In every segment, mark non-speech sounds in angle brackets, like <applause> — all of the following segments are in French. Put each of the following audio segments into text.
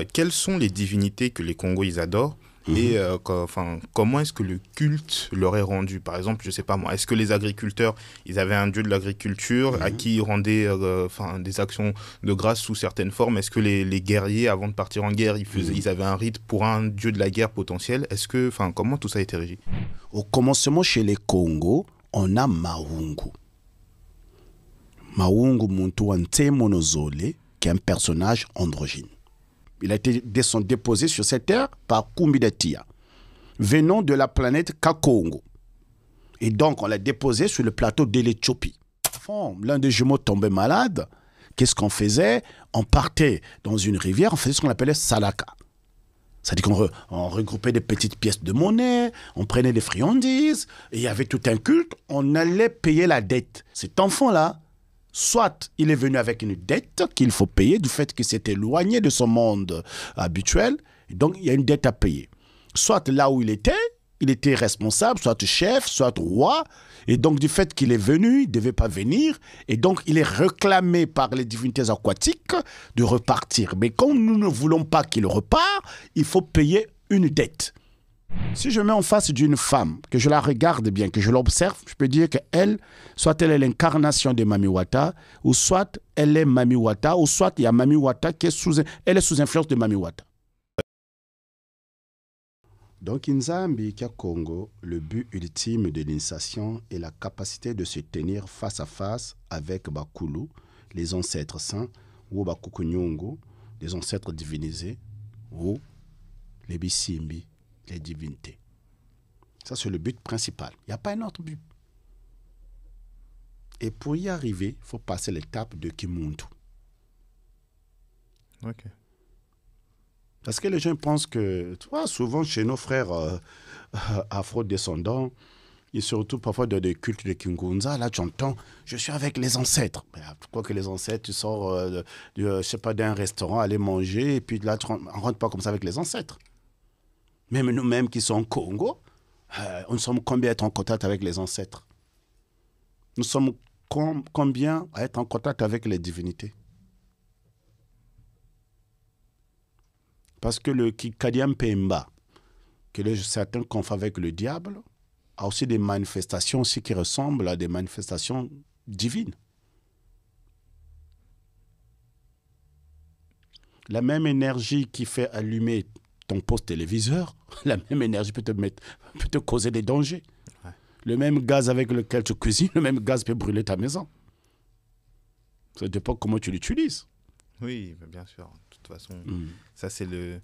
Euh, quelles sont les divinités que les Congos ils adorent mhm. et euh, enfin, comment est-ce que le culte leur est rendu Par exemple, je ne sais pas moi, est-ce que les agriculteurs, ils avaient un dieu de l'agriculture à mhm. qui ils rendaient euh, enfin, des actions de grâce sous certaines formes Est-ce que les, guerriers, avant de partir en guerre, ils, faisaient, mhm. avaient un rite pour un dieu de la guerre potentiel Est-ce que, enfin, comment tout ça a été régi Au commencement, chez les Congos, on a Maungu. Maungu Muntu Monozole, qui est un personnage androgyne. Il a été déposé sur cette terre par Kumbidatia, venant de la planète Kakongo. Et donc, on l'a déposé sur le plateau de l'Éthiopie. L'un des jumeaux tombait malade. Qu'est-ce qu'on faisait On partait dans une rivière, on faisait ce qu'on appelait salaka. C'est-à-dire qu'on regroupait des petites pièces de monnaie, on prenait des friandises, et il y avait tout un culte, on allait payer la dette. Cet enfant-là, Soit il est venu avec une dette qu'il faut payer du fait qu'il s'est éloigné de son monde habituel, donc il y a une dette à payer. Soit là où il était, il était responsable, soit chef, soit roi, et donc du fait qu'il est venu, il ne devait pas venir, et donc il est réclamé par les divinités aquatiques de repartir. Mais quand nous ne voulons pas qu'il repart, il faut payer une dette. Si je mets en face d'une femme, que je la regarde bien, que je l'observe, je peux dire qu'elle, soit elle est l'incarnation de Wata, ou soit elle est Wata, ou soit il y a Wata qui est sous, elle est sous influence de Wata. Donc, Kia Congo, le but ultime de l'initiation est la capacité de se tenir face à face avec Bakulu, les ancêtres saints, ou Bakukunyongo, les ancêtres divinisés, ou les Bisimbi divinités. Ça, c'est le but principal. Il n'y a pas un autre but. Et pour y arriver, faut passer l'étape de Kimuntu. Ok. Parce que les gens pensent que, tu vois, souvent chez nos frères euh, <laughs> afro-descendants, et surtout parfois dans des cultes de Kingunza, là tu entends, je suis avec les ancêtres. Pourquoi ben, que les ancêtres, tu sors, euh, de, je sais pas, d'un restaurant, aller manger, et puis là tu, rentre pas comme ça avec les ancêtres. Même nous-mêmes qui sommes au Congo, euh, nous sommes combien à être en contact avec les ancêtres Nous sommes combien à être en contact avec les divinités Parce que le Kikadiam Pemba, que certains confondent avec le diable, a aussi des manifestations aussi qui ressemblent à des manifestations divines. La même énergie qui fait allumer ton poste téléviseur, <laughs> la même énergie peut te, mettre, peut te causer des dangers. Le même gaz avec lequel tu cuisines, <laughs> le même gaz peut brûler ta maison. Ça dépend comment tu l'utilises. Oui, bah, bien sûr. De toute façon, mm. ça c'est le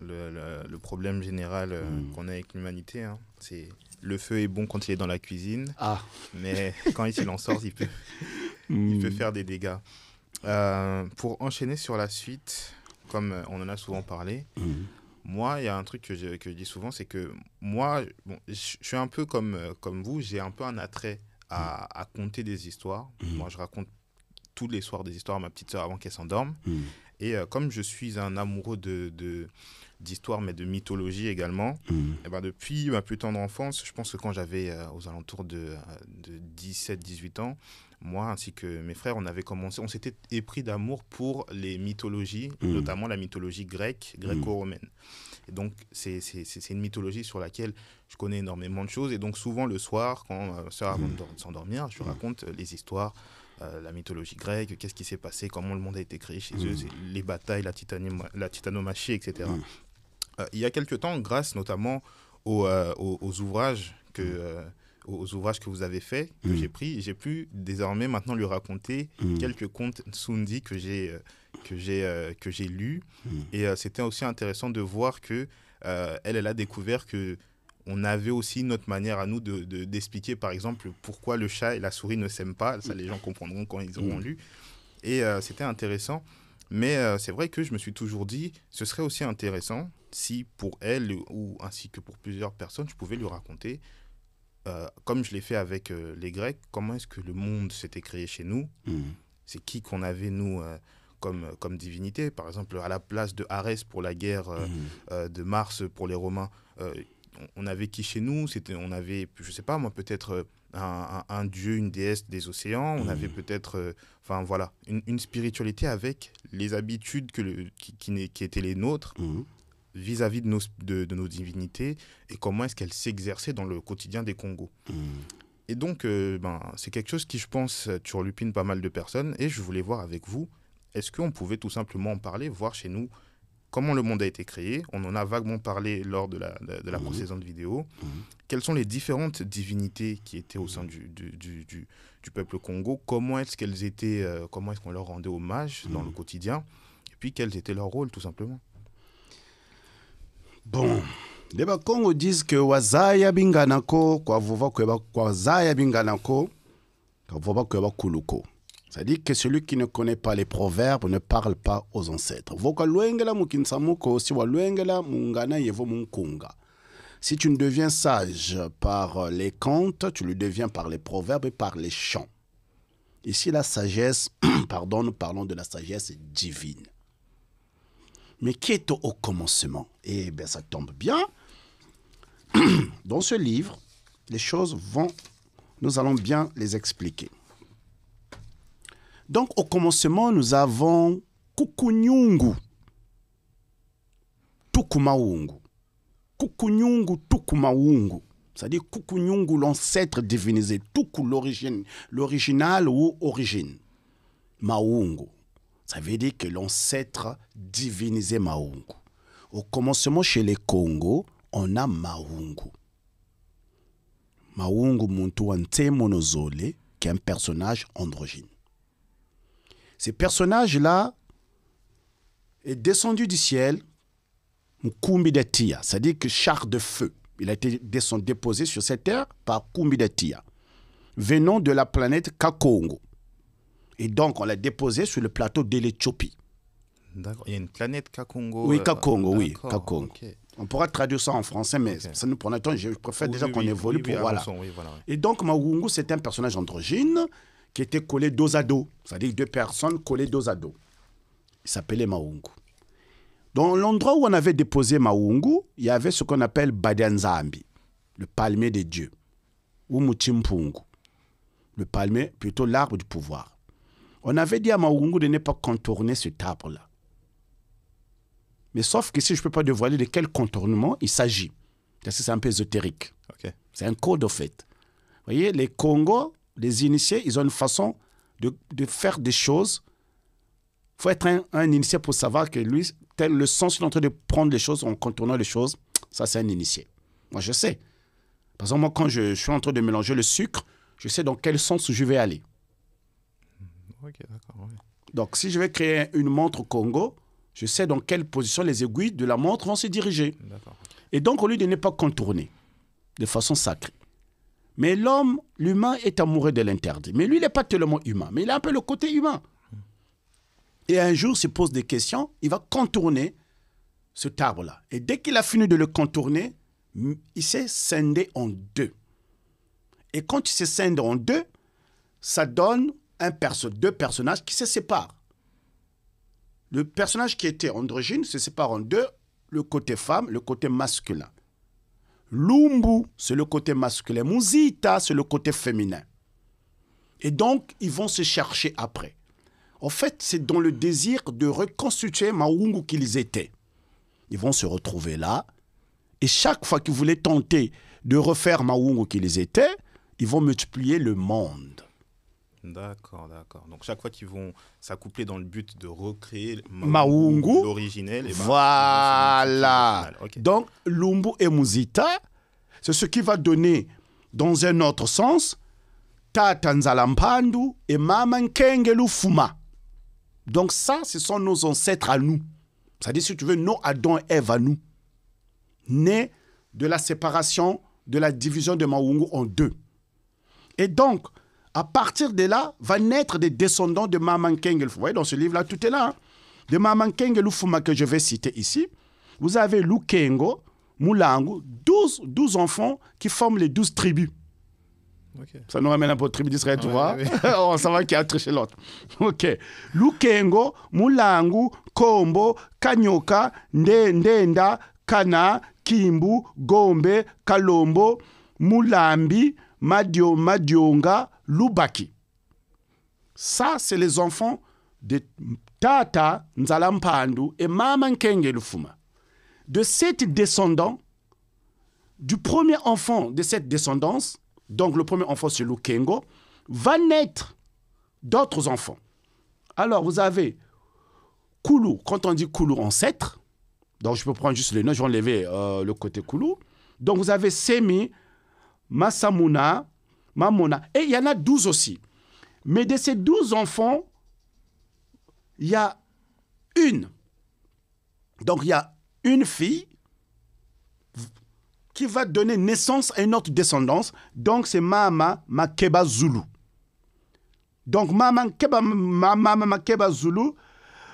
le, problème général euh, mm. qu'on a avec l'humanité. Hein. C'est le feu est bon quand il est dans la cuisine, ah. mais <laughs> quand il s'en sort, il peut, il peut mm. faire des dégâts. Euh, pour enchaîner sur la suite, comme euh, on en a souvent parlé, moi, il y a un truc que je, que dis souvent, c'est que moi, bon, je, suis un peu comme, euh, comme vous, j'ai un peu un attrait à, mm. à conter des histoires. Mm. Moi, je raconte tous les soirs des histoires à ma petite soeur avant qu'elle s'endorme. Mm. Et euh, comme je suis un amoureux de, d'histoire, mais de mythologie également, et eh ben depuis ma plus tendre enfance, je pense que quand j'avais euh, aux alentours de, de 17-18 ans, moi ainsi que mes frères, on avait commencé, on s'était épris d'amour pour les mythologies, mm. notamment la mythologie grecque, mm. gréco-romaine. Et donc, c'est une mythologie sur laquelle je connais énormément de choses. Et donc, souvent, le soir, quand ça avant de s'endormir, je mm. raconte euh, les histoires euh, la mythologie grecque, qu'est-ce qui s'est passé, comment le monde a été créé chez eux, les batailles, la, titanomachie, etc. Euh, il y a quelques temps, grâce notamment aux, aux ouvrages que, aux ouvrages que vous avez faits, que mm. j'ai pris, j'ai pu désormais maintenant lui raconter mm. quelques contes Sundi que j'ai euh, que j'ai euh, que j'ai lus. Mm. Et euh, c'était aussi intéressant de voir que elle, elle a découvert que on avait aussi notre manière à nous d'expliquer, de, par exemple, pourquoi le chat et la souris ne s'aiment pas. Ça, les gens comprendront quand ils auront lu. Et c'était intéressant. Mais c'est vrai que je me suis toujours dit, ce serait aussi intéressant si pour elle ou ainsi que pour plusieurs personnes, je pouvais lui raconter euh, comme je l'ai fait avec euh, les Grecs, comment est-ce que le monde s'était créé chez nous hmm. C'est qui qu'on avait, nous, euh, comme, comme divinité Par exemple, à la place de Arès pour la guerre hmm. de Mars pour les Romains, on avait qui chez nous C'était, On avait, je ne sais pas moi, peut-être un, dieu, une déesse des océans, on avait hmm. peut-être, enfin voilà, une, spiritualité avec les habitudes que qui, qui étaient les nôtres vis-à-vis de, nos, divinités et comment est-ce qu'elles s'exerçaient dans le quotidien des Congos. Hmm. Et donc, euh, ben, c'est quelque chose qui, je pense, turlupine pas mal de personnes et je voulais voir avec vous, est-ce qu'on pouvait tout simplement en parler, voir chez nous comment le monde a été créé. On en a vaguement parlé lors de la, de, hmm. précédente vidéo. Hmm. Quelles sont les différentes divinités qui étaient au sein du, du, du, peuple Congo Comment est-ce qu'elles étaient euh, Comment est-ce qu'on leur rendait hommage dans le quotidien Et puis quels étaient leurs rôles, tout simplement bon le bakongo diske waza yabinga na ko kwaza bingana na ko kavo bakoyeba kulu ko c'est-à-dire que celui qui ne connaît pas les proverbes ne parle pas aux ancêtres vokalwengela mokinisa ko si mungana yevo munkunga si tu ne deviens sage par les contes tu le deviens par les proverbes et par les chants ici la sagesse <clears throat> pardon nous parlons de la sagesse divine mais qui est au commencement. Et eh bien, ça tombe bien. <clears throat> Dans ce livre, les choses vont, nous allons bien les expliquer. Donc, au commencement, nous avons Kukunyungu Tukumaungu. Kukunyungu Tukumaungu. C'est-à-dire Kukunyungu, l'ancêtre divinisé. Tuku, l'original ou origine. Maungu. Ça veut dire que l'ancêtre divinisait Maungu. Au commencement chez les Congo, on a Mahungu. Mahungu Muntuante Monozole, qui est un personnage androgyne. Ce personnage là est descendu du ciel, Mkumbidatia, c'est-à-dire que char de feu. Il a été déposé sur cette terre par Kumbidatia, venant de la planète Kakongo. Et donc, on l'a déposé sur le plateau de l'Éthiopie. Il y a une planète Kakongo. Oui, euh, Kakongo, oui, Kakongo. On pourra traduire ça en français, mais ça nous prend temps. Je préfère déjà qu'on évolue pour voilà. Et donc, Mawungu, c'est un personnage androgyne qui était collé dos à dos, c'est-à-dire deux personnes collées dos à dos. Il s'appelait Maungu. Dans l'endroit où on avait déposé Maungu, il y avait ce qu'on appelle Badianzambi, le palmier des dieux, ou Mutimpungu. le palmier, plutôt l'arbre du pouvoir. On avait dit à Maungu de ne pas contourner ce tableau là Mais sauf que si je ne peux pas dévoiler de quel contournement il s'agit. Parce que c'est un peu ésotérique. C'est un code, au fait. Vous voyez, les Congos, les initiés, ils ont une façon de, faire des choses. Il faut être un, initié pour savoir que lui, tel le sens qu'il est en train de prendre les choses en contournant les choses, ça, c'est un initié. Moi, je sais. Par exemple, moi, quand je, je suis en train de mélanger le sucre, je sais dans quel sens je vais aller. Donc, si je vais créer une montre Congo, je sais dans quelle position les aiguilles de la montre vont se diriger. Et donc, au lieu de ne pas contourner de façon sacrée. Mais l'homme, l'humain, est amoureux de l'interdit. Mais lui, il n'est pas tellement humain, mais il a un peu le côté humain. Et un jour, il se pose des questions, il va contourner ce arbre-là. Et dès qu'il a fini de le contourner, il s'est scindé en deux. Et quand il s'est scindé en deux, ça donne perso deux personnages qui se séparent. Le personnage qui était androgyne se sépare en deux, le côté femme, le côté masculin. Lumbu, c'est le côté masculin. Muzita, c'est le côté féminin. Et donc, ils vont se chercher après. En fait, c'est dans le désir de reconstituer Maungu qu'ils étaient. Ils vont se retrouver là. Et chaque fois qu'ils voulaient tenter de refaire Maungu qu'ils étaient, ils vont multiplier le monde. D'accord, d'accord. Donc chaque fois qu'ils vont s'accoupler dans le but de recréer Maungu, l'originel. Eh ben, voilà. Donc Lumbu et Muzita, c'est ce qui va donner dans un autre sens ta et Mama Fuma. Donc ça, ce sont nos ancêtres à nous. C'est-à-dire, si tu veux, nos Adam et à nous. Nés de la séparation, de la division de Maungu en deux. Et donc, à partir de là, va naître des descendants de Maman Kengel. Vous voyez, dans ce livre-là, tout est là. Hein. De Maman Kengel que je vais citer ici, vous avez Lukengo, Mulangu, 12, 12 enfants qui forment les 12 tribus. Ça nous ramène un peu aux tribus d'Israël, tu vois. <laughs> qui a l'autre. OK. Lukengo, Mulangu, Kombo, Kanyoka, Ndenda, Kana, Kimbu, Gombe, Kalombo, Mulambi, Madio, Madionga, Lubaki. Ça, c'est les enfants de Tata Nzalampandu et Maman Kenge Lufuma. De cette descendants, du premier enfant de cette descendance, donc le premier enfant c'est Lukengo, va naître d'autres enfants. Alors vous avez Kulu, quand on dit Kulu, ancêtre, donc je peux prendre juste les noms, je vais enlever euh, le côté Kulu. Donc vous avez Semi, Masamuna, Mamona. Et il y en a 12 aussi. Mais de ces 12 enfants, il y a une. Donc il y a une fille qui va donner naissance à une autre descendance. Donc c'est Mama Makeba Zulu. Donc Mama Makeba, Zulu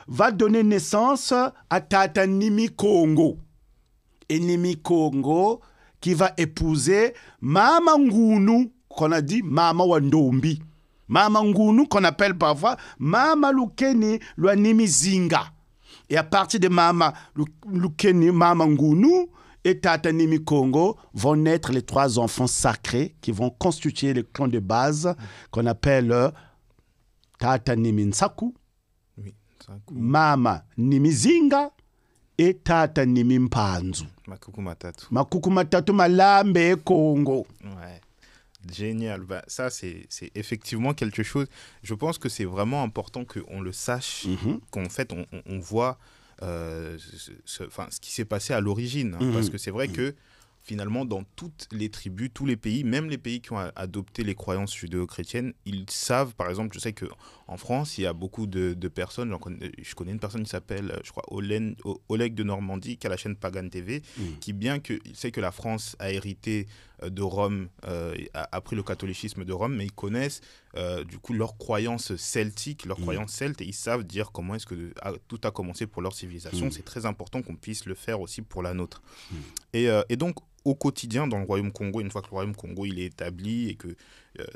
va donner naissance à Tata Nimi Kongo. Et Nimi Kongo qui va épouser Mama Ngunu qu'on a dit Mama Wandombi. Mama Ngunu, qu'on appelle parfois Mama Lukeni Zinga ». Et à partir de Mama Lukeni, Mama Ngunu et Tata Nimi Congo vont naître les trois enfants sacrés qui vont constituer le clan de base qu'on appelle euh, Tata Nimi Nsaku, Mama Mama Zinga » et Tata Nimi Mpanzu. Makuku Matatu. Makuku Malambe Congo. Génial. Bah, ça, c'est effectivement quelque chose. Je pense que c'est vraiment important qu'on le sache, mhm. qu'en fait, on, voit euh, ce, qui s'est passé à l'origine. Hein, parce mhm. que c'est vrai mhm. que finalement, dans toutes les tribus, tous les pays, même les pays qui ont adopté les croyances judéo-chrétiennes, ils savent, par exemple, je sais qu'en France, il y a beaucoup de, personnes, je connais une personne qui s'appelle, je crois, Olen, Oleg de Normandie, qui a la chaîne Pagan TV, qui bien qu'il sait que la France a hérité de Rome, euh, a après le catholicisme de Rome, mais ils connaissent euh, du coup leur croyances celtique, leur mm. croyance croyances celtes, et ils savent dire comment est-ce que tout a commencé pour leur civilisation. Mm. C'est très important qu'on puisse le faire aussi pour la nôtre. Mm. Euh, et, donc, au quotidien, dans le Royaume Congo, une fois que le Royaume Congo il est établi et que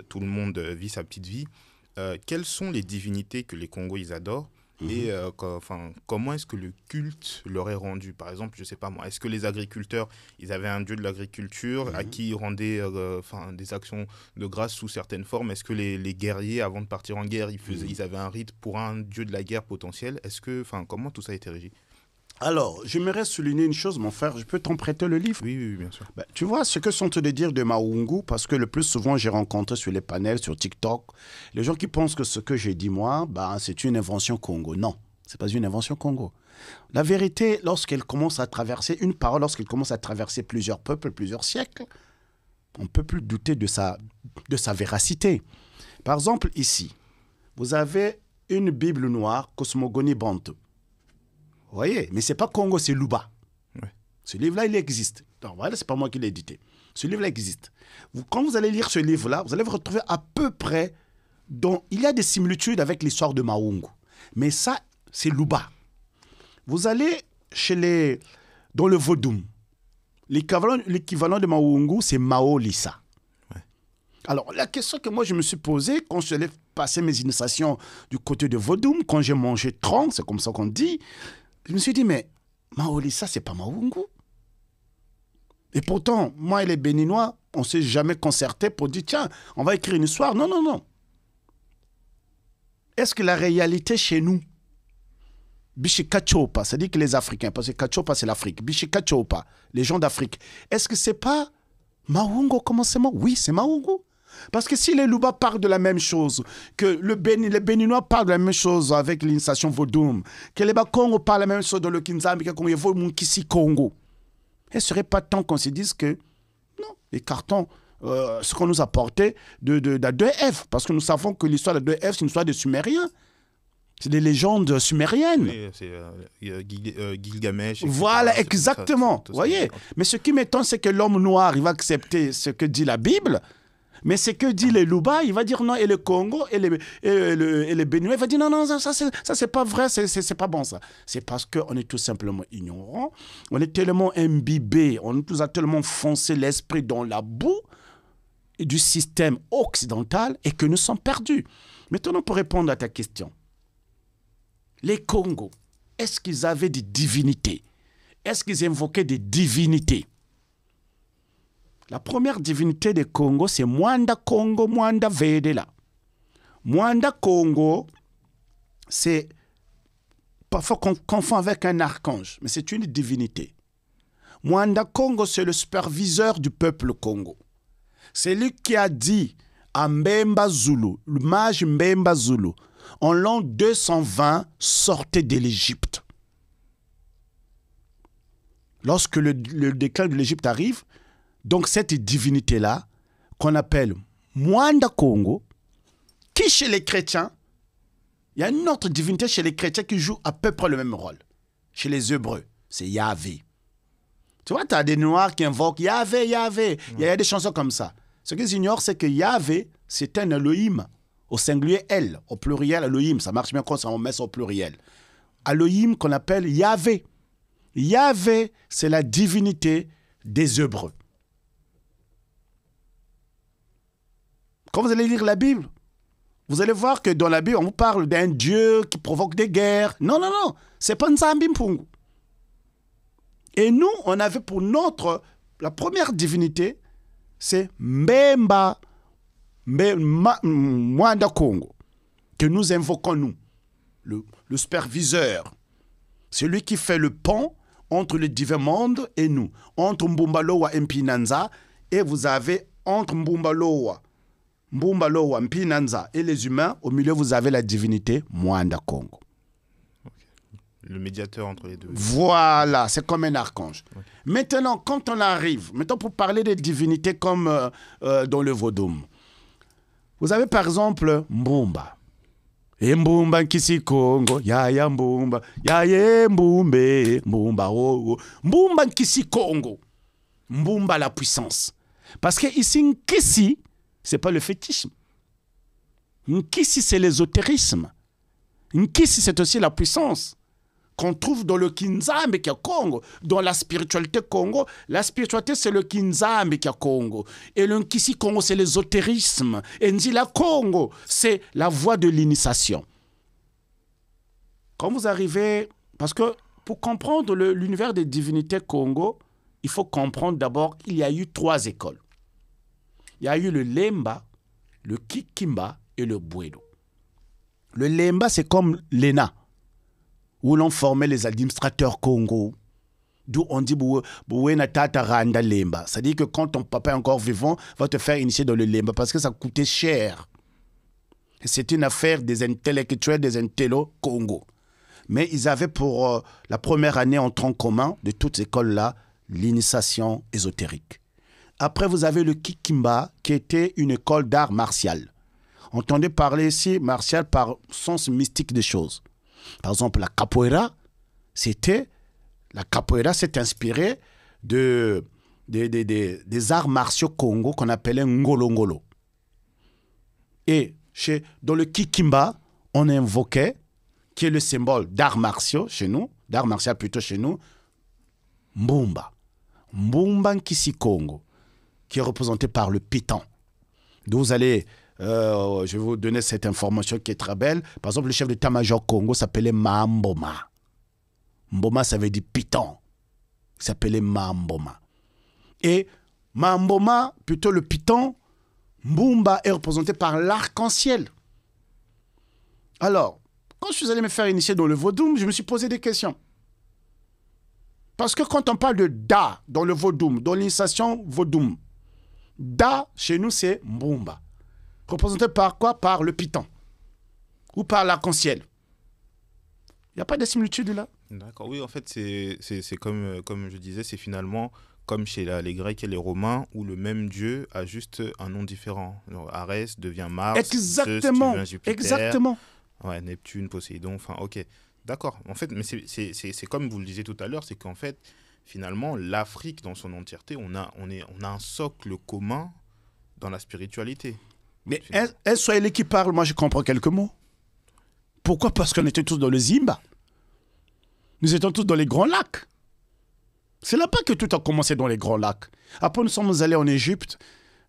tout le monde vit sa petite vie, quelles sont les divinités que les Congos ils adorent et mhm. euh, enfin, comment est-ce que le culte leur est rendu Par exemple, je ne sais pas moi, est-ce que les agriculteurs, ils avaient un dieu de l'agriculture à mhm. qui ils rendaient euh, des actions de grâce sous certaines formes Est-ce que les, guerriers, avant de partir en guerre, ils, faisaient, mhm. ils avaient un rite pour un dieu de la guerre potentiel Est-ce que, enfin, comment tout ça a été régi alors, j'aimerais souligner une chose, mon frère. Je peux t'en prêter le livre Oui, oui, bien sûr. Ben, tu vois ce que sont te dire de Maungu, parce que le plus souvent, j'ai rencontré sur les panels, sur TikTok, les gens qui pensent que ce que j'ai dit, moi, ben, c'est une invention Congo. Non, c'est pas une invention Congo. La vérité, lorsqu'elle commence à traverser, une parole, lorsqu'elle commence à traverser plusieurs peuples, plusieurs siècles, on ne peut plus douter de sa, de sa véracité. Par exemple, ici, vous avez une Bible noire, Cosmogonie Bantu vous voyez Mais c'est pas Congo, c'est Luba. Ce livre-là, il existe. Non, voilà, c'est pas moi qui l'ai édité. Ce livre-là existe. quand vous allez lire ce livre-là, vous allez vous retrouver à peu près dont il y a des similitudes avec l'histoire de Maungu. Mais ça, c'est Luba. Vous allez chez les, dans le Vodoum. L'équivalent de Maungu, c'est Mao Alors, la question que moi je me suis posée quand je l'ai passer mes initiations du côté de Vodoum, quand j'ai mangé 30, c'est comme ça qu'on dit, je me suis dit, mais Maoli, ça, c'est pas Maungu. Et pourtant, moi et les Béninois, on ne s'est jamais concerté pour dire, tiens, on va écrire une histoire. Non, non, non. Est-ce que la réalité chez nous, Kachopa, c'est-à-dire que les Africains, parce que Kachopa, c'est l'Afrique, Kachopa, les gens d'Afrique, est-ce que c'est pas c'est commencement Oui, c'est maungu parce que si les Louba parlent de la même chose, que le Béni, les Béninois parlent de la même chose avec l'initiation Vodoum, que les Bakongo parlent de la même chose dans le Kinzambi, que comme Munkisi Congo, il ne serait pas temps qu'on se dise que non, écartons euh, ce qu'on nous a porté de, de, 2 f parce que nous savons que l'histoire de 2F, c'est une histoire de Sumériens. C'est des légendes sumériennes. c'est euh, euh, Gilgamesh. Voilà, exactement. voyez Mais ce qui m'étonne, c'est que l'homme noir, il va accepter ce que dit la Bible, mais ce que dit le Luba, il va dire non, et le Congo, et le, et le, et il va dire non, non, ça, ça c'est pas vrai, c'est pas bon ça. C'est parce qu'on est tout simplement ignorant, on est tellement imbibé, on nous a tellement foncé l'esprit dans la boue du système occidental et que nous sommes perdus. Maintenant, pour répondre à ta question, les Congos, est-ce qu'ils avaient des divinités Est-ce qu'ils invoquaient des divinités la première divinité de Congo, c'est Mwanda Congo, Mwanda Vedela. Mwanda Congo, c'est parfois qu'on confond avec un archange, mais c'est une divinité. Mwanda Congo, c'est le superviseur du peuple Congo. C'est lui qui a dit à Mbemba Zulu, le mage Mbemba Zulu, en l'an 220, sortez de l'Égypte. Lorsque le, le, déclin de l'Égypte arrive, donc cette divinité-là, qu'on appelle Mwanda Congo, qui chez les chrétiens, il y a une autre divinité chez les chrétiens qui joue à peu près le même rôle. Chez les Hébreux, c'est Yahvé. Tu vois, tu as des Noirs qui invoquent Yahvé, Yahvé. Il y a des chansons comme ça. Ce qu'ils ignorent, c'est que Yahvé, c'est un Elohim. Au singulier, elle. Au pluriel, Elohim. Ça marche bien quand on met ça au pluriel. Elohim qu'on appelle Yahvé. Yahvé, c'est la divinité des Hébreux. Quand vous allez lire la Bible, vous allez voir que dans la Bible, on vous parle d'un Dieu qui provoque des guerres. Non, non, non. C'est pas un Et nous, on avait pour notre, la première divinité, c'est Mbemba, Mwanda Kongo que nous invoquons nous, le, superviseur, celui qui fait le pont entre le divin monde et nous, entre Mbumbaloa et Mpinanza, et vous avez entre Mbumbaloa wampi Wampinanza et les humains, au milieu vous avez la divinité Mwanda Congo. Le médiateur entre les deux. Voilà, c'est comme un archange. Maintenant, quand on arrive, maintenant pour parler des divinités comme euh, euh, dans le Vodoum vous avez par exemple Mbumba. Mbumba nkisi Congo, ya Mbumba, Mbumbe, Mbumba oh, la puissance. Parce que ici n'est pas le fétisme. Nkisi c'est l'ésotérisme. Nkisi c'est aussi la puissance qu'on trouve dans le Kinzambe qui Congo, dans la spiritualité Congo. La spiritualité, c'est le Kinzambe qui Congo. Et le Nkisi Congo, c'est l'ésotérisme. Et Nzila Congo, c'est la voie de l'initiation. Quand vous arrivez, parce que pour comprendre l'univers des divinités Congo, il faut comprendre d'abord qu'il y a eu trois écoles il y a eu le lemba, le kikimba et le bouedo. Le lemba, c'est comme l'ENA, où l'on formait les administrateurs Congo. D'où on dit Bouena Tata Randa Lemba. C'est-à-dire que quand ton papa est encore vivant, va te faire initier dans le Lemba parce que ça coûtait cher. C'est une affaire des intellectuels, des intellos Congo. Mais ils avaient pour euh, la première année en tronc commun de toutes ces écoles-là l'initiation ésotérique. Après, vous avez le Kikimba, qui était une école d'art martial. Entendez parler ici martial par sens mystique des choses. Par exemple, la capoeira, c'était. La capoeira s'est inspirée de, des arts martiaux congo qu'on appelait Ngolo-Ngolo. Et chez, dans le Kikimba, on invoquait, qui est le symbole d'art martiaux chez nous, d'art martial plutôt chez nous, Mbumba. Mbumba Nkisi Congo qui est représenté par le piton. Donc vous allez, euh, je vais vous donner cette information qui est très belle. Par exemple, le chef d'état-major Congo s'appelait Mahamboma. Mboma, ça veut dire piton. Il s'appelait Mahamboma. Et Mahamboma, plutôt le piton, Mbumba est représenté par l'arc-en-ciel. Alors, quand je suis allé me faire initier dans le Vodou, je me suis posé des questions. Parce que quand on parle de Da dans le Vodou, dans l'initiation Vodou, Da, chez nous, c'est Mbumba. Représenté par quoi Par le piton. Ou par l'arc-en-ciel. Il n'y a pas de similitude là D'accord, oui, en fait, c'est comme, euh, comme je disais, c'est finalement comme chez les Grecs et les Romains, où le même dieu a juste un nom différent. Arès devient Mars, exactement, exactement. Ouais, Neptune, Poséidon, enfin ok. D'accord, en fait, mais c'est comme vous le disiez tout à l'heure, c'est qu'en fait, finalement, l'Afrique dans son entièreté, on a, on, est, on a un socle commun dans la spiritualité. Mais est-ce Swahili qui parle Moi, je comprends quelques mots. Pourquoi Parce qu'on était tous dans le Zimba. Nous étions tous dans les grands lacs. C'est là-bas que tout a commencé dans les grands lacs. Après, nous sommes allés en Égypte.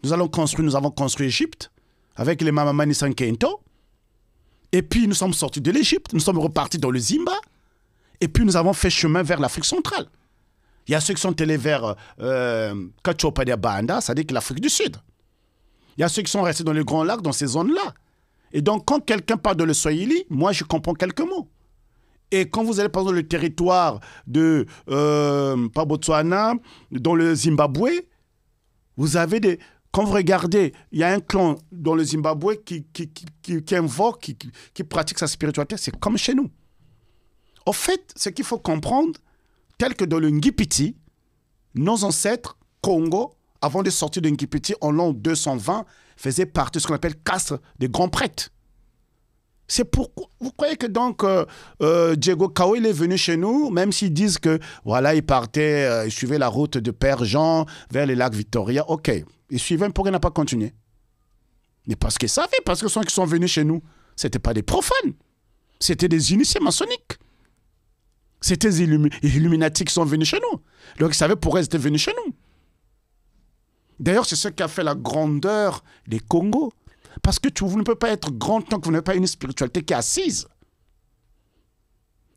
Nous, allons construire, nous avons construit l'Égypte avec les Mamamani Sankento. Et puis, nous sommes sortis de l'Égypte. Nous sommes repartis dans le Zimba. Et puis, nous avons fait chemin vers l'Afrique centrale. Il y a ceux qui sont allés vers euh, Banda, c'est-à-dire que l'Afrique du Sud. Il y a ceux qui sont restés dans les grands lacs, dans ces zones-là. Et donc, quand quelqu'un parle de le Swahili, moi, je comprends quelques mots. Et quand vous allez, par exemple, dans le territoire de, euh, Botswana, dans le Zimbabwe, vous avez des. Quand vous regardez, il y a un clan dans le Zimbabwe qui, qui, invoque, qui, qui pratique sa spiritualité. C'est comme chez nous. Au fait, ce qu'il faut comprendre, Tel que dans le Ngipiti, nos ancêtres, Congo, avant de sortir de Ngipiti en l'an 220, faisaient partie de ce qu'on appelle castre des grands prêtres. C'est pourquoi vous croyez que donc euh, euh, Diego Kao est venu chez nous, même s'ils disent que voilà il partait, euh, il suivait la route de Père Jean vers les lacs Victoria. Ok, il suivait pourquoi il n'a pas continué Mais parce qu'ils savaient, parce que ceux qui sont venus chez nous, c'était pas des profanes, c'était des initiés maçonniques. C'était les qui sont venus chez nous. Donc, ils savaient pourquoi ils étaient venus chez nous. D'ailleurs, c'est ce qui a fait la grandeur des Congos. Parce que vous ne pouvez pas être grand tant que vous n'avez pas une spiritualité qui est assise.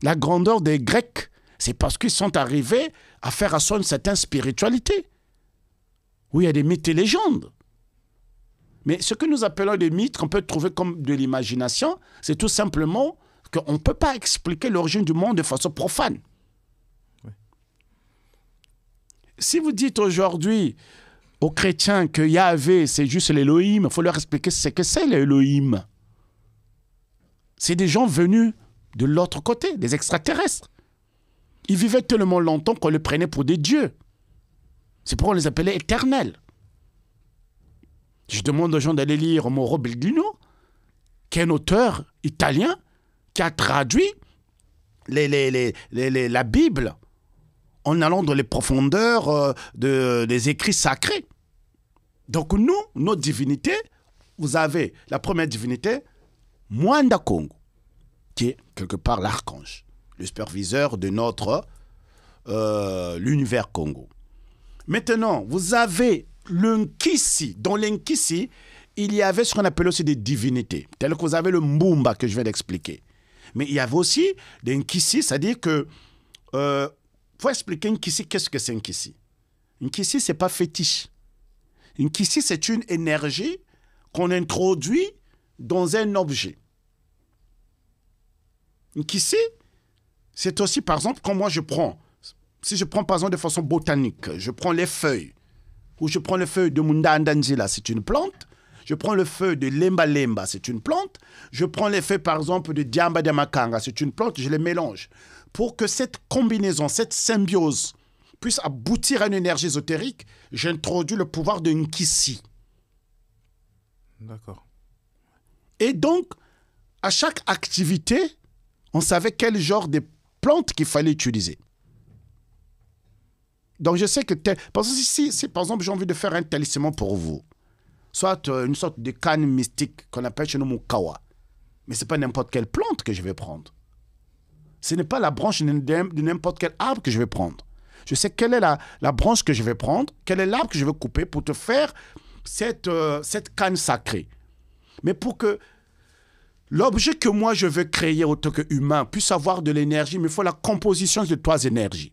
La grandeur des Grecs, c'est parce qu'ils sont arrivés à faire soi une certaine spiritualité. Oui, il y a des mythes et légendes. Mais ce que nous appelons des mythes, qu'on peut trouver comme de l'imagination, c'est tout simplement qu'on ne peut pas expliquer l'origine du monde de façon profane. Si vous dites aujourd'hui aux chrétiens que Yahvé, c'est juste l'Élohim, il faut leur expliquer ce que c'est l'Élohim. C'est des gens venus de l'autre côté, des extraterrestres. Ils vivaient tellement longtemps qu'on les prenait pour des dieux. C'est pourquoi on les appelait éternels. Je demande aux gens d'aller lire Mauro Belguino, qui est un auteur italien, qui a traduit les, les, la Bible en allant dans les profondeurs euh, des écrits sacrés. Donc nous, nos divinités, vous avez la première divinité, Mwanda Kongo, qui est quelque part l'archange, le superviseur de notre euh, l'univers Congo. Maintenant, vous avez l'Inkisi. Dans l'Inkisi, il y avait ce qu'on appelle aussi des divinités, telles que vous avez le Mbumba que je viens d'expliquer. Mais il y avait aussi des nkissi, c'est-à-dire que... Pour euh, faut expliquer nkissi, qu'est-ce que c'est nkissi Nkissi, ce n'est pas fétiche. Nkissi, c'est une énergie qu'on introduit dans un objet. Nkissi, c'est aussi, par exemple, quand moi je prends, si je prends par exemple de façon botanique, je prends les feuilles, ou je prends les feuilles de Munda Andanjila, c'est une plante, je prends le feu de lemba lemba, c'est une plante. Je prends les par exemple, de diamba diamakanga, c'est une plante. Je les mélange pour que cette combinaison, cette symbiose puisse aboutir à une énergie ésotérique. J'introduis le pouvoir de nkisi. D'accord. Et donc, à chaque activité, on savait quel genre de plantes qu'il fallait utiliser. Donc je sais que... Parce si, par exemple, j'ai envie de faire un talisman pour vous, soit euh, une sorte de canne mystique qu'on appelle chez nous Mukawa. Mais ce n'est pas n'importe quelle plante que je vais prendre. Ce n'est pas la branche de n'importe quel arbre que je vais prendre. Je sais quelle est la, branche que je vais prendre, quel est l'arbre que je vais couper pour te faire cette, euh, cette canne sacrée. Mais pour que l'objet que moi je veux créer autant que humain puisse avoir de l'énergie, il me faut la composition de trois énergies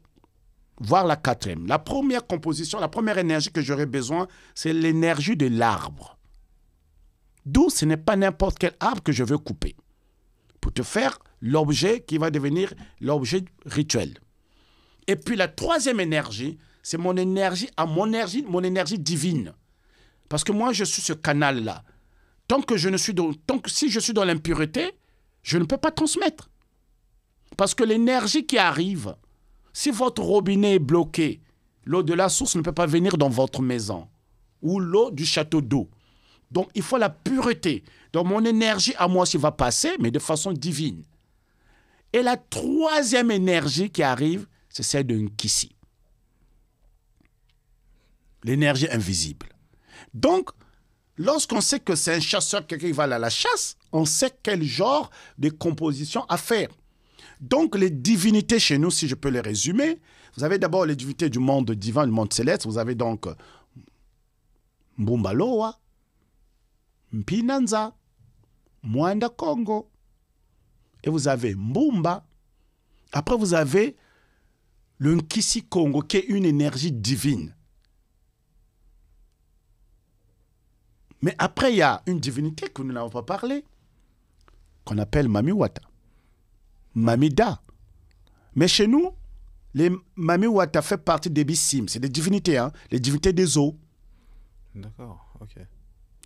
voir la quatrième. La première composition, la première énergie que j'aurais besoin, c'est l'énergie de l'arbre. D'où ce n'est pas n'importe quel arbre que je veux couper. Pour te faire l'objet qui va devenir l'objet rituel. Et puis la troisième énergie, c'est mon énergie à mon énergie, mon énergie divine. Parce que moi, je suis ce canal-là. Tant que je ne suis dans, tant que, si je suis dans l'impureté, je ne peux pas transmettre. Parce que l'énergie qui arrive, si votre robinet est bloqué, l'eau de la source ne peut pas venir dans votre maison ou l'eau du château d'eau. Donc il faut la pureté. Donc mon énergie à moi, aussi, va passer, mais de façon divine. Et la troisième énergie qui arrive, c'est celle d'un kissy. L'énergie invisible. Donc, lorsqu'on sait que c'est un chasseur, quelqu'un qui va à la chasse, on sait quel genre de composition à faire. Donc les divinités chez nous, si je peux les résumer, vous avez d'abord les divinités du monde divin, du monde céleste, vous avez donc euh, Mbumbaloa, Mpinanza, Mwanda Congo, et vous avez Mbumba. Après, vous avez le Nkisi Congo, qui est une énergie divine. Mais après, il y a une divinité que nous n'avons pas parlé, qu'on appelle Mamiwata. Mamida. Mais chez nous, les Mamiwata Wata fait partie des Bissim. C'est des divinités, hein, les divinités des eaux. D'accord, ok.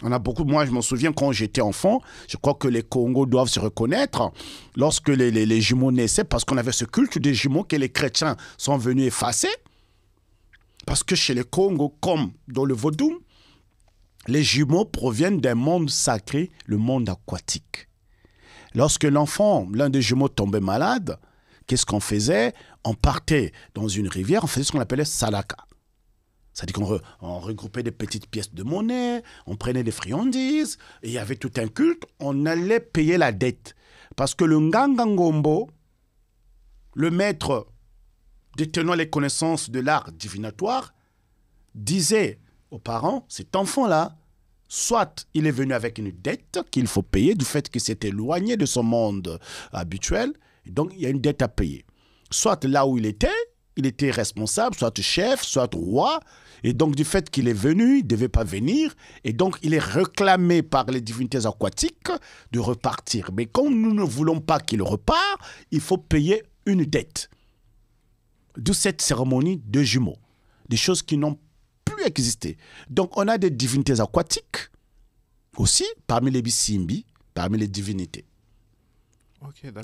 On a beaucoup, moi je m'en souviens quand j'étais enfant, je crois que les Congos doivent se reconnaître lorsque les, jumeaux naissaient, parce qu'on avait ce culte des jumeaux que les chrétiens sont venus effacer. Parce que chez les Congos, comme dans le vaudou, les jumeaux proviennent d'un monde sacré, le monde aquatique. Lorsque l'enfant, l'un des jumeaux, tombait malade, qu'est-ce qu'on faisait On partait dans une rivière, on faisait ce qu'on appelait salaka. C'est-à-dire qu'on regroupait des petites pièces de monnaie, on prenait des friandises, et il y avait tout un culte, on allait payer la dette. Parce que le Ngangangombo, le maître détenant les connaissances de l'art divinatoire, disait aux parents, cet enfant-là, Soit il est venu avec une dette qu'il faut payer du fait qu'il s'est éloigné de son monde habituel, donc il y a une dette à payer. Soit là où il était, il était responsable, soit chef, soit roi, et donc du fait qu'il est venu, il ne devait pas venir, et donc il est réclamé par les divinités aquatiques de repartir. Mais comme nous ne voulons pas qu'il repart, il faut payer une dette. D'où cette cérémonie de jumeaux, des choses qui n'ont plus exister. Donc on a des divinités aquatiques aussi parmi les bisimbi, parmi les divinités.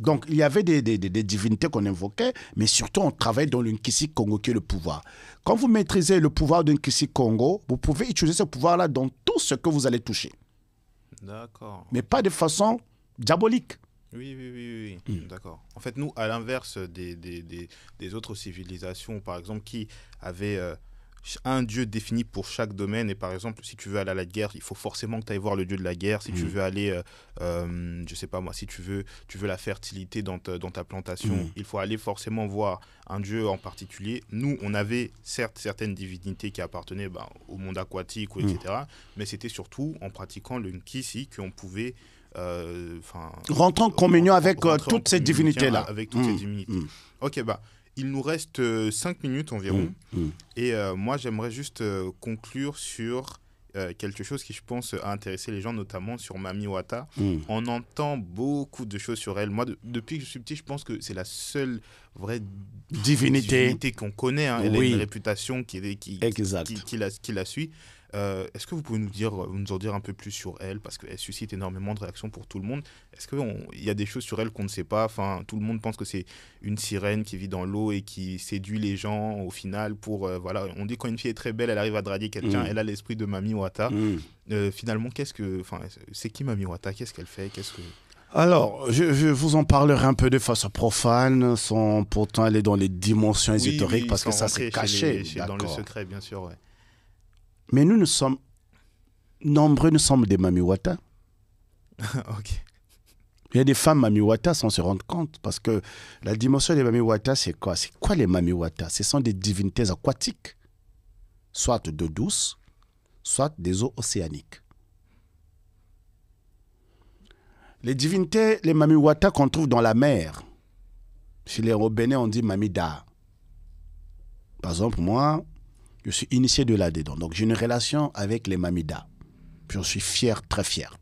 Donc il y avait des, des, divinités qu'on invoquait, mais surtout on travaille dans l'Unkisi Congo qui est le pouvoir. Quand vous maîtrisez le pouvoir d'Unkisi Congo, vous pouvez utiliser ce pouvoir-là dans tout ce que vous allez toucher. D'accord. Mais pas de façon diabolique. Oui, oui, oui, oui. Hmm. d'accord. En fait, nous, à l'inverse des, des, des, autres civilisations, par exemple, qui avaient euh, un dieu défini pour chaque domaine. Et par exemple, si tu veux aller à la guerre, il faut forcément que tu ailles voir le dieu de la guerre. Si tu mm. veux aller, euh, euh, je sais pas moi, si tu veux, tu veux la fertilité dans ta, dans ta plantation, mm. il faut aller forcément voir un dieu en particulier. Nous, on avait certes certaines divinités qui appartenaient ben, au monde aquatique, ou, mm. etc. Mais c'était surtout en pratiquant le nkisi qu'on pouvait. Euh, rentrer en communion avec, euh, toutes ces divinités-là. Avec toutes ces divinités. Ok, bah. Il nous reste 5 euh, minutes environ. Mmh, mmh. Et euh, moi, j'aimerais juste euh, conclure sur quelque chose qui, je pense, a intéressé les gens, notamment sur Mami Wata. Mmh. On entend beaucoup de choses sur elle. Moi, depuis que je suis petit, je pense que c'est la seule vraie divinité, qu'on connaît. Hein. Elle a une réputation qui, qui, qui la suit. Euh, est-ce que vous pouvez nous, dire, euh, nous en dire un peu plus sur elle Parce qu'elle suscite énormément de réactions pour tout le monde. Est-ce qu'il y a des choses sur elle qu'on ne sait pas enfin, Tout le monde pense que c'est une sirène qui vit dans l'eau et qui séduit les gens au final. Pour, euh, voilà. On dit quand une fille est très belle, elle arrive à draguer quelqu'un, mm. elle a l'esprit de Mami Wata. Mm. finalement, qu'est-ce que, c'est qui Mami Wata Qu'est-ce qu'elle fait Qu'est-ce que... Alors, je, vous en parlerai un peu de façon profane, sans pourtant aller dans les dimensions oui, parce que ça serait caché. dans le secret, bien sûr. Mais nous, nous sommes nombreux, nous sommes des mamiwata. <laughs> ok. Il y a des femmes mamiwata sans se rendre compte, parce que la dimension des mamiwata, c'est quoi C'est quoi les mamiwata Ce sont des divinités aquatiques, soit d'eau douce, soit des eaux océaniques. Les divinités, les mamiwata qu'on trouve dans la mer, chez les Robénais, on dit mamida. Par exemple, moi, je suis initié de là-dedans. Donc j'ai une relation avec les Mamidas. J'en suis fier, très fier.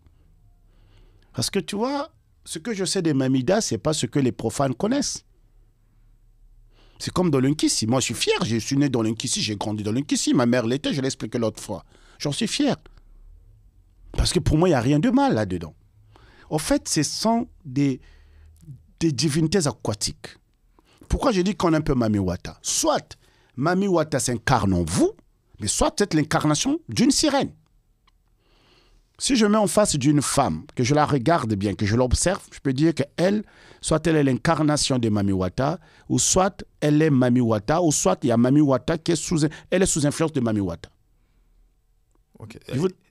Parce que tu vois, ce que je sais des Mamidas, ce n'est pas ce que les profanes connaissent. C'est comme dans l'Unkissi. Moi, je suis fier. Je suis né dans l'Unkissi, j'ai grandi dans l'Unkissi. Ma mère l'était, je l'ai expliqué l'autre fois. J'en suis fier. Parce que pour moi, il n'y a rien de mal là-dedans. Au fait, ce sont des, divinités aquatiques. Pourquoi je dis qu'on est un peu Mamiwata Soit Mami Wata s'incarne en vous, mais soit c'est l'incarnation d'une sirène. Si je mets en face d'une femme, que je la regarde bien, que je l'observe, je peux dire qu'elle, soit elle est l'incarnation de Mami Wata, ou soit elle est Mami Wata, ou soit il y a Mami Wata qui est sous, elle est sous influence de Mami Wata.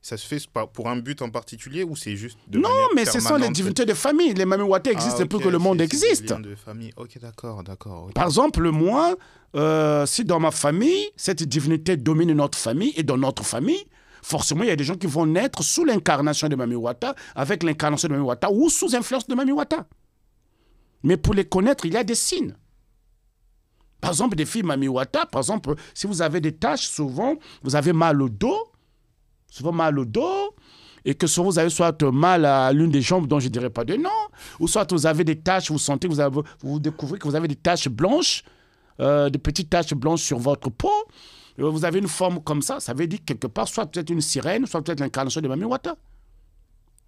Ça se fait pour un but en particulier ou c'est juste de Non, mais ce sont les divinités de famille. Les wata existent ah, que le monde existe. De famille. ok d'accord, d'accord. Par exemple, moi, euh, si dans ma famille, cette divinité domine notre famille et dans notre famille, forcément, il y a des gens qui vont naître sous l'incarnation de Mamiwata, avec l'incarnation de wata ou sous influence de wata Mais pour les connaître, il y a des signes. Par exemple, des filles Mamiwata, par exemple, si vous avez des taches, souvent, vous avez mal au dos, souvent mal au dos, et que soit vous avez soit mal à l'une des jambes dont je ne dirais pas de nom, ou soit vous avez des taches, vous sentez, vous, avez, vous découvrez que vous avez des taches blanches, euh, des petites taches blanches sur votre peau. Euh, vous avez une forme comme ça, ça veut dire quelque part, soit peut-être une sirène, soit peut-être l'incarnation de Mami Wata.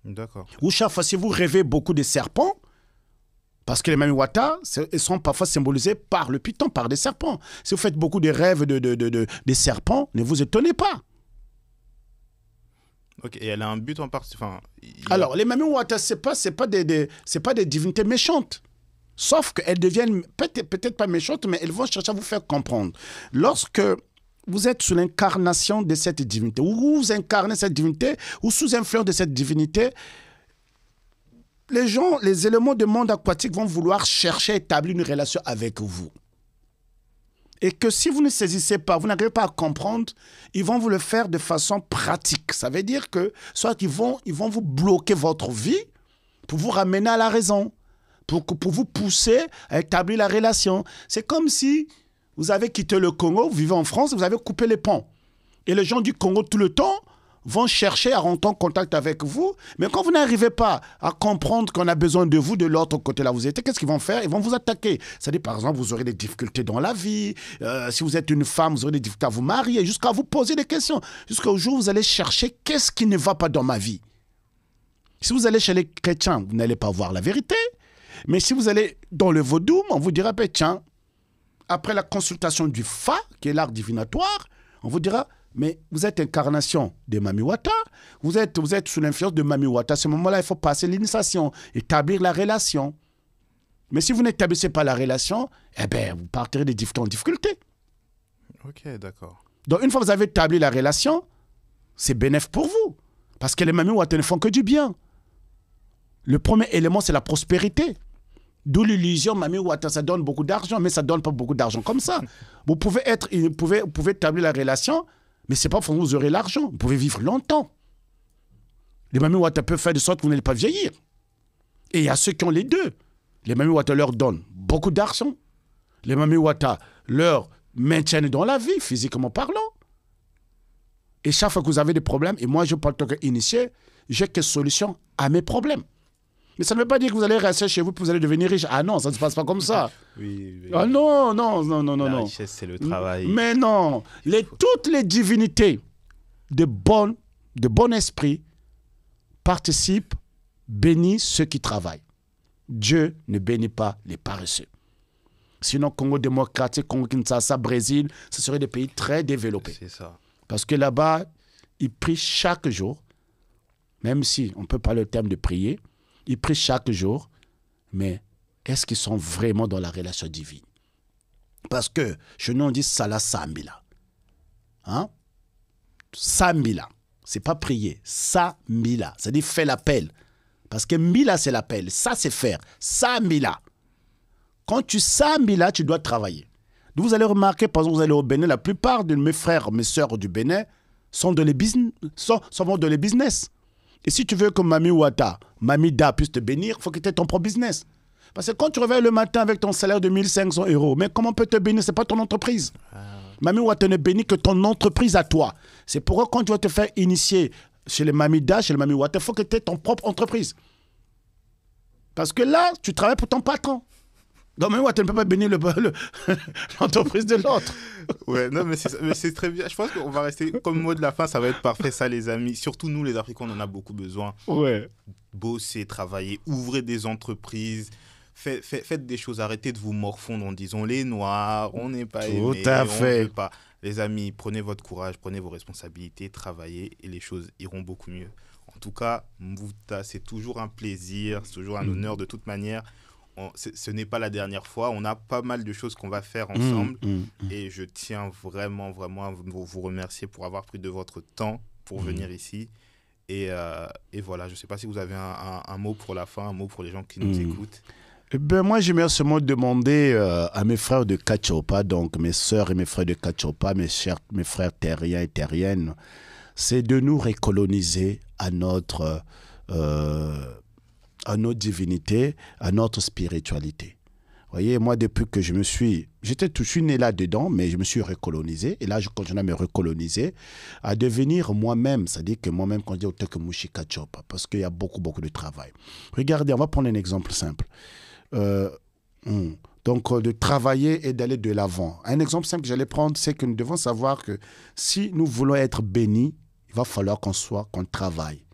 D'accord. Ou chaque fois, si vous rêvez beaucoup de serpents, parce que les Mamiwata ils sont parfois symbolisés par le piton, par des serpents. Si vous faites beaucoup de rêves de, de serpents, ne vous étonnez pas et elle a un but en partie. Alors, les Mami ce pas, c'est pas, des, pas des divinités méchantes. Sauf qu'elles deviennent peut-être peut pas méchantes, mais elles vont chercher à vous faire comprendre. Lorsque vous êtes sous l'incarnation de cette divinité, ou vous incarnez cette divinité, ou sous influence de cette divinité, les gens, les éléments du monde aquatique vont vouloir chercher à établir une relation avec vous et que si vous ne saisissez pas, vous n'arrivez pas à comprendre, ils vont vous le faire de façon pratique. Ça veut dire que soit ils vont, ils vont vous bloquer votre vie pour vous ramener à la raison, pour, pour vous pousser à établir la relation. C'est comme si vous avez quitté le Congo, vous vivez en France, vous avez coupé les ponts. Et les gens du Congo, tout le temps, vont chercher à rentrer en contact avec vous, mais quand vous n'arrivez pas à comprendre qu'on a besoin de vous de l'autre côté là, vous êtes, qu'est-ce qu'ils vont faire Ils vont vous attaquer. ça dit par exemple, vous aurez des difficultés dans la vie, euh, si vous êtes une femme, vous aurez des difficultés à vous marier, jusqu'à vous poser des questions, jusqu'au jour où vous allez chercher qu'est-ce qui ne va pas dans ma vie. Si vous allez chez les chrétiens, vous n'allez pas voir la vérité, mais si vous allez dans le vaudou, on vous dira, ben, tiens, après la consultation du Fa, qui est l'art divinatoire, on vous dira, mais vous êtes incarnation de Mamiwata. Vous êtes, vous êtes sous l'influence de Mamiwata. À ce moment-là, il faut passer l'initiation, établir la relation. Mais si vous n'établissez pas la relation, eh bien, vous partirez des difficultés en Ok, d'accord. Donc, une fois que vous avez établi la relation, c'est bénéfique pour vous. Parce que les Mamiwata ne font que du bien. Le premier élément, c'est la prospérité. D'où l'illusion, Mami ça donne beaucoup d'argent, mais ça donne pas beaucoup d'argent comme ça. <laughs> Vous pouvez, être, vous, pouvez, vous pouvez établir la relation, mais c'est pas pour vous aurez l'argent. Vous pouvez vivre longtemps. Les mamies peuvent faire de sorte que vous n'allez pas vieillir. Et il y a ceux qui ont les deux. Les mamies leur donnent beaucoup d'argent. Les mamies leur maintiennent dans la vie, physiquement parlant. Et chaque fois que vous avez des problèmes, et moi je parle que qu'initié, j'ai que solution à mes problèmes. Mais ça ne veut pas dire que vous allez rester chez vous et que vous allez devenir riche. Ah non, ça ne se passe pas comme ça. <laughs> Ah non, non, non, non, non. La richesse, c'est le travail. Mais non, toutes les divinités de bon, de bon esprit participent, bénissent ceux qui travaillent. Dieu ne bénit pas les paresseux. Sinon, Congo démocratique, Congo Kinshasa, Brésil, ce seraient des pays très développés. C'est ça. Parce que là-bas, ils prient chaque jour, même si on ne peut pas le terme de prier, ils prient chaque jour, mais est-ce qu'ils sont vraiment dans la relation divine Parce que chez nous, on dit Salah Samila ».« Hein ce C'est pas prier. Samila. Ça dit fais l'appel. Parce que Mila, c'est l'appel. Ça, c'est faire. Samila. Quand tu Samila, tu dois travailler. Vous allez remarquer, par que vous allez au Bénin, la plupart de mes frères, mes sœurs du Bénin sont dans les business, sont, sont dans les business. Et si tu veux que Mami Wata, Mamida Da puisse te bénir, il faut que tu aies ton propre business. Parce que quand tu réveilles le matin avec ton salaire de 1500 euros, mais comment on peut te bénir Ce n'est pas ton entreprise. Ah. Mami Wata ne bénit que ton entreprise à toi. C'est pourquoi quand tu vas te faire initier chez les Mamie Da, chez les Mami Wata, il faut que tu aies ton propre entreprise. Parce que là, tu travailles pour ton patron. Dans même tu ne peux pas bénir <laughs> l'entreprise de l'autre. <laughs> Ouais, non, mais c'est très bien. Je pense qu'on va rester comme mot de la fin, ça va être parfait, ça, les amis. Surtout nous, les Africains, on en a beaucoup besoin. Ouais. Bosser, travailler, ouvrez des entreprises. Faites, des choses, arrêtez de vous morfondre en disant les noirs, on n'est pas Tout à fait. pas. Les amis, prenez votre courage, prenez vos responsabilités, travaillez et les choses iront beaucoup mieux. En tout cas, Mouta, c'est toujours un plaisir, c'est toujours un mm. honneur de toute manière ce n'est pas la dernière fois. On a pas mal de choses qu'on va faire mmh, ensemble. Mmh, mmh. et je tiens vraiment, vraiment à vous, remercier pour avoir pris de votre temps pour venir ici. Et, euh, voilà, je ne sais pas si vous avez un, mot pour la fin, un mot pour les gens qui nous écoutent. Eh ben moi, j'aimerais seulement demander euh, à mes frères de Kachopa, donc mes sœurs et mes frères de Kachopa, mes, chers, mes frères terriens et terriennes, c'est de nous récoloniser à notre euh, à nos divinités, à notre spiritualité. Vous voyez, moi, depuis que je me suis. J'étais tout, je suis né là-dedans, mais je me suis recolonisé. Et là, je continue à me recoloniser, à devenir moi-même. C'est-à-dire que moi-même, quand je dis autant que Mushika parce qu'il y a beaucoup, beaucoup de travail. Regardez, on va prendre un exemple simple. Euh, hmm. donc, euh, de travailler et d'aller de l'avant. Un exemple simple que j'allais prendre, c'est que nous devons savoir que si nous voulons être bénis, il va falloir qu'on soit, qu'on travaille.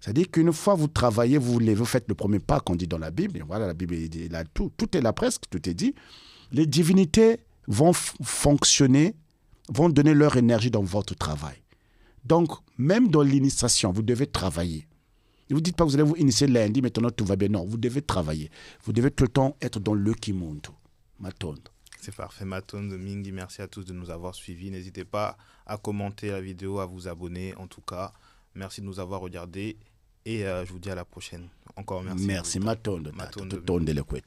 C'est-à-dire qu'une fois vous travaillez, vous vous faites le premier pas qu'on dit dans la Bible. Et voilà, la Bible, est là, tout, tout est là presque, tout est dit. Les divinités vont fonctionner, vont donner leur énergie dans votre travail. Donc, même dans l'initiation, vous devez travailler. Ne vous dites pas que vous allez vous initier lundi, maintenant tout va bien. Non, vous devez travailler. Vous devez tout le temps être dans le monte, Matonde. C'est parfait, Matonde Mingi. Merci à tous de nous avoir suivis. N'hésitez pas à commenter la vidéo, à vous abonner en tout cas. Merci de nous avoir regardés. Et euh, je vous dis à la prochaine. Encore merci. Merci, le